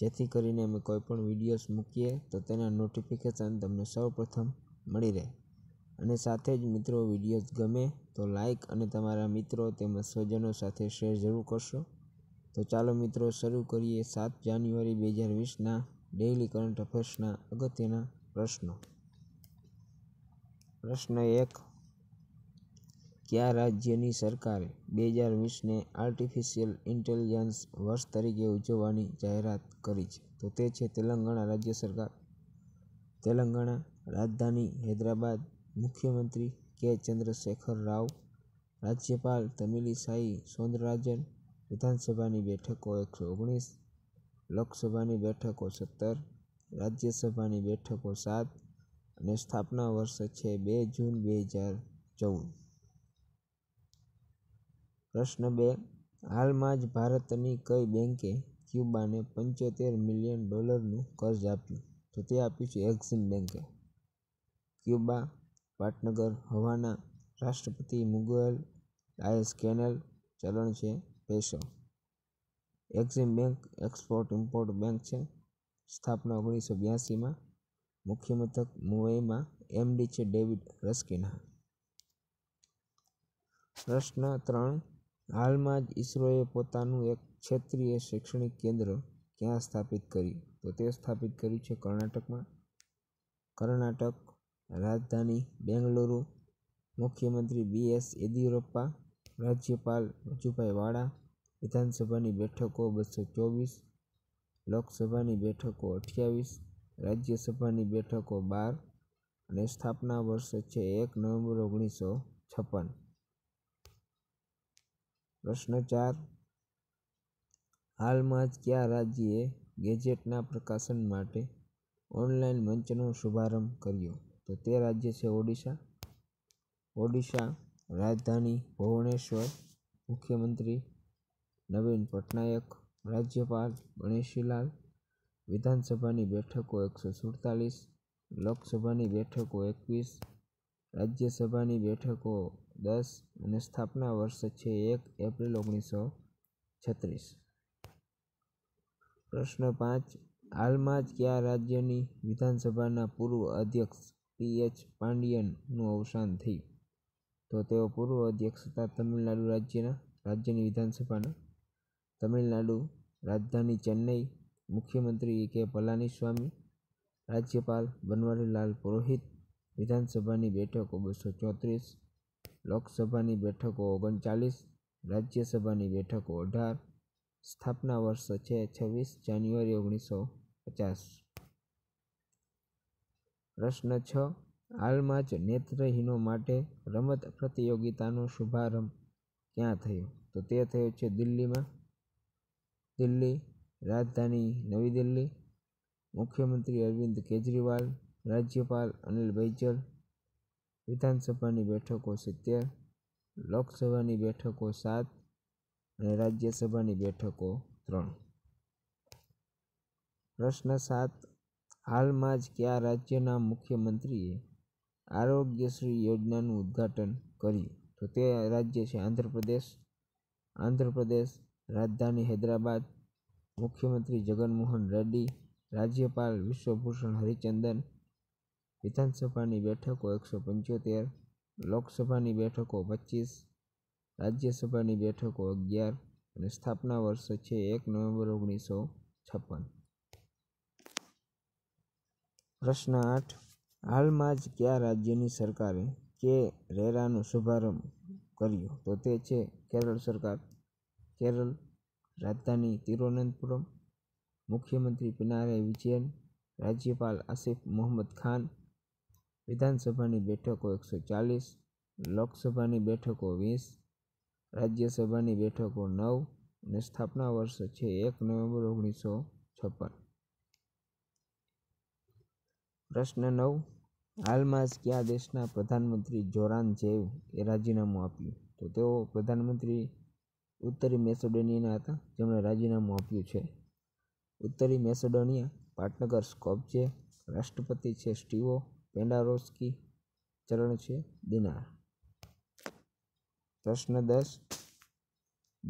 જેથી કરીને અમે કોઈપણ વિડીયોઝ મૂકીએ તો તેના નોટિફિકેશન તમને સૌપ્રથમ મળી રહે અને સાથે જ મિત્રો વિડીયોઝ ગમે તો લાઇક અને તમારા મિત્રો તેમજ સ્વજનો સાથે શેર જરૂર કરશો તો ચાલો મિત્રો શરૂ કરીએ સાત જાન્યુઆરી બે હજાર વીસના ડેઇલી કરંટ અફેર્સના અગત્યના પ્રશ્નો પ્રશ્ન એક કયા રાજ્યની સરકારે બે હજાર વીસને આર્ટિફિશિયલ ઇન્ટેલિજન્સ વર્ષ તરીકે ઉજવવાની જાહેરાત કરી છે તો તે છે તેલંગાણા રાજ્ય સરકાર તેલંગાણા રાજધાની હૈદરાબાદ મુખ્યમંત્રી કે ચંદ્રશેખર રાવ રાજ્યપાલ તમિલિસાઈ સૌંદરરાજન વિધાનસભાની બેઠકો એકસો ઓગણીસ લોકસભાની બેઠકો સત્તર રાજ્યસભાની બેઠકો સાત અને સ્થાપના વર્ષ છે બે જૂન બે હજાર ચૌદ પ્રશ્ન બે હાલમાં જ ભારતની કઈ બેંકે ક્યુબાને પંચોતેર મિલિયન ડોલરનું કર્જ આપ્યું તો તે આપ્યું છે એક્ઝિમ બેંકે ક્યુબા પાટનગર હવાના રાષ્ટ્રપતિ મુગલ આઈએસ કેનલ ચલણ છે peso Exim bank export import bank છે સ્થાપના ઓગણીસો બ્યાસીમાં મુખ્ય મથક મુંબઈમાં એમડી છે ડેવિડ રસ્કિના પ્રશ્ન ત્રણ હાલમાં જ ઈસરોએ પોતાનું એક ક્ષેત્રીય શૈક્ષણિક કેન્દ્ર ક્યાં સ્થાપિત કર્યું તો તે સ્થાપિત કર્યું છે કર્ણાટકમાં કર્ણાટક રાજધાની બેંગલુરુ મુખ્યમંત્રી બી એસ યેદિયુરપ્પા રાજ્યપાલ વજુભાઈ વાળા વિધાનસભાની બેઠકો બસો ચોવીસ લોકસભાની બેઠકો અઠ્યાવીસ રાજ્યસભાની બેઠકો બાર અને સ્થાપના વર્ષ છે એક નવેમ્બર ઓગણીસો છપ્પન પ્રશ્ન ચાર હાલમાં જ કયા રાજ્યએ ગેજેટના પ્રકાશન માટે ઓનલાઈન મંચનો શુભારંભ કર્યો તો તે રાજ્ય છે ઓડિશા ઓડિશા રાજધાની ભુવનેશ્વર મુખ્યમંત્રી નવીન પટનાયક રાજ્યપાલ ગણેશીલાલ વિધાનસભાની બેઠકો એકસો સુડતાલીસ લોકસભાની બેઠકો એકવીસ રાજ્યસભાની બેઠકો દસ અને સ્થાપના વર્ષ છે એક એપ્રિલ ઓગણીસો છત્રીસ પ્રશ્ન પાંચ હાલમાં જ કયા રાજ્યની વિધાનસભાના પૂર્વ અધ્યક્ષ પી એચ પાંડિયનનું અવસાન થયું તો તેઓ પૂર્વ અધ્યક્ષ હતા તમિલનાડુ રાજ્યના રાજ્યની વિધાનસભાના તમિલનાડુ રાજધાની ચેન્નઈ મુખ્યમંત્રી કે પલાનીસ્વામી રાજ્યપાલ બનવારીલાલ પુરોહિત વિધાનસભાની બેઠકો બસો ચોત્રીસ લોકસભાની બેઠકો ઓગણચાલીસ રાજ્યસભાની બેઠકો અઢાર સ્થાપના વર્ષ છે છવ્વીસ જાન્યુઆરી ઓગણીસો પચાસ પ્રશ્ન છ હાલમાં જ નેત્રહીનો માટે રમત પ્રતિયોગિતાનો શુભારંભ ક્યાં થયો તો તે થયો છે દિલ્હીમાં દિલ્હી રાજધાની નવી દિલ્હી મુખ્યમંત્રી અરવિંદ કેજરીવાલ રાજ્યપાલ અનિલ બૈજલ વિધાનસભાની બેઠકો સિત્તેર લોકસભાની બેઠકો સાત અને રાજ્યસભાની બેઠકો ત્રણ પ્રશ્ન સાત હાલમાં જ કયા રાજ્યના મુખ્યમંત્રીએ આરોગ્યશ્રી યોજનાનું ઉદ્ઘાટન કર્યું તો તે રાજ્ય છે આંધ્રપ્રદેશ આંધ્રપ્રદેશ રાજધાની હૈદરાબાદ મુખ્યમંત્રી જગનમોહન રેડ્ડી રાજ્યપાલ વિશ્વભૂષણ હરિચંદન વિધાનસભાની બેઠકો એકસો પંચોતેર લોકસભાની બેઠકો પચીસ રાજ્યસભાની બેઠકો અગિયાર અને સ્થાપના વર્ષ છે એક નવેમ્બર ઓગણીસો છપ્પન પ્રશ્ન આઠ હાલમાં જ કયા રાજ્યની સરકારે કે રેરાનો શુભારંભ કર્યો તો તે છે કેરળ સરકાર કેરળ રાજધાની તિરુવનંતપુરમ મુખ્યમંત્રી પિનારાય વિજયન રાજ્યપાલ આસિફ મોહમ્મદ ખાન વિધાનસભાની બેઠકો એકસો ચાલીસ લોકસભાની બેઠકો વીસ રાજ્યસભાની બેઠકો નવ અને સ્થાપના વર્ષ છે એક નવેમ્બર ઓગણીસો છપ્પન પ્રશ્ન નવ હાલમાં જ કયા દેશના પ્રધાનમંત્રી જોરાન જેવ એ રાજીનામું આપ્યું તો તેઓ પ્રધાનમંત્રી ઉત્તરી મેસેડોનિયાના હતા જેમણે રાજીનામું આપ્યું છે ઉત્તરી મેસેડોનિયા પાટનગર સ્કોપ છે રાષ્ટ્રપતિ છે સ્ટીવો પેન્ડારોસ્કી ચલણ છે દિનાર પ્રશ્ન દસ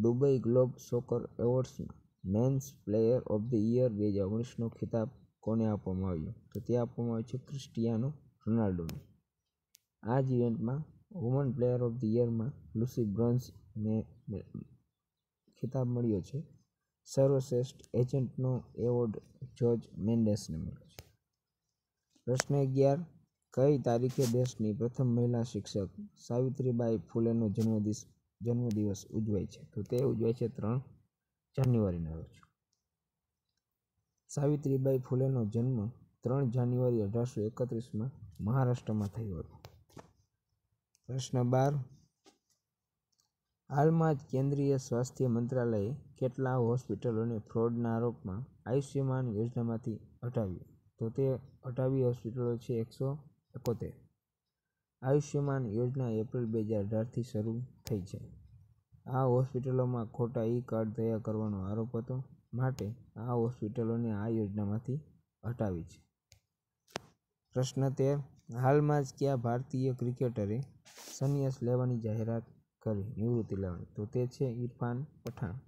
દુબઈ ગ્લોબ સોકર એવોર્ડ્સમાં men's player of the year બે હજાર ઓગણીસનો ખિતાબ કોને આપવામાં આવ્યો તો તે આપવામાં આવ્યો છે ક્રિસ્ટિયાનો રોનાલ્ડોને આ જ ઇવેન્ટમાં વુમન પ્લેયર ઓફ ધ યરમાં લુસી બ્રોન્ઝને ખિતાબ મળ્યો છે સર્વશ્રેષ્ઠ એજન્ટનો એવોર્ડ જ્યોર્જ મેન્ડેસને મળ્યો છે પ્રશ્ન અગિયાર કઈ તારીખે દેશની પ્રથમ મહિલા શિક્ષક સાવિત્રીબાઈ ફૂલેનો જન્મદિવસ જન્મદિવસ ઉજવાય છે તો તે ઉજવાય છે ત્રણ જાન્યુઆરીના રોજ સાવિત્રીબાઈ ફૂલેનો જન્મ ત્રણ જાન્યુઆરી અઢારસો એકત્રીસમાં મહારાષ્ટ્રમાં થયો હતો પ્રશ્ન બાર હાલમાં જ કેન્દ્રીય સ્વાસ્થ્ય મંત્રાલયે કેટલા હોસ્પિટલોને ફ્રોડના આરોપમાં આયુષ્યમાન યોજનામાંથી હટાવ્યું તો તે અઠાવી હોસ્પિટલો છે એકસો એકોતેર આયુષ્યમાન યોજના એપ્રિલ બે હજાર અઢારથી શરૂ થઈ છે આ હોસ્પિટલોમાં ખોટા ઈ કાર્ડ તૈયાર કરવાનો આરોપ હતો માટે આ હોસ્પિટલોને આ યોજનામાંથી હટાવી છે પ્રશ્ન તેર હાલમાં જ કયા ભારતીય ક્રિકેટરે સંન્યાસ લેવાની જાહેરાત કરી નિવૃત્તિ લેવાની તો તે છે ઇરફાન પઠાણ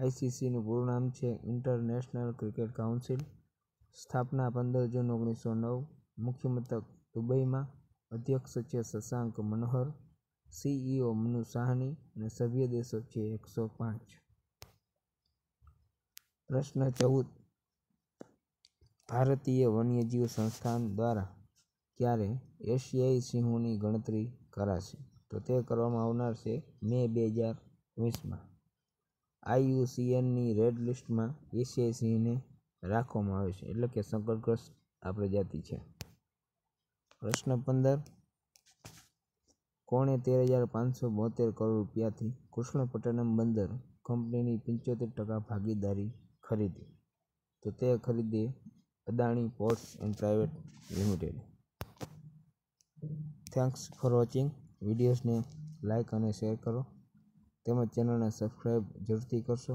આઈસીસીનું પૂરું નામ છે ઇન્ટરનેશનલ ક્રિકેટ કાઉન્સિલ સ્થાપના પંદર જૂન ઓગણીસો નવ મુખ્યમથક દુબઈમાં અધ્યક્ષ છે શશાંક મનોહર સીઈઓ મનુ સાહની અને સભ્ય દેશો છે એકસો પાંચ પ્રશ્ન ચૌદ ભારતીય વન્યજીવ સંસ્થાન દ્વારા ક્યારે એશિયાઈ સિંહોની ગણતરી કરાશે તો તે કરવામાં આવનાર છે મે બે હજાર વીસમાં આઈયુસીએનની રેડ લિસ્ટમાં એશિયાઈ સિંહને રાખવામાં આવે છે એટલે કે સંકટગ્રસ્ત આ પ્રજાતિ છે પ્રશ્ન પંદર કોણે તેર હજાર પાંચસો બોતેર કરોડ રૂપિયાથી કૃષ્ણપટ્ટનમ બંદર કંપનીની પંચોતેર ટકા ભાગીદારી ખરીદી તો તે ખરીદી Adani ports and private limited thanks for watching વિડીયોઝને લાઇક અને શેર કરો તેમજ ચેનલને સબસ્ક્રાઈબ જરૂરથી કરશો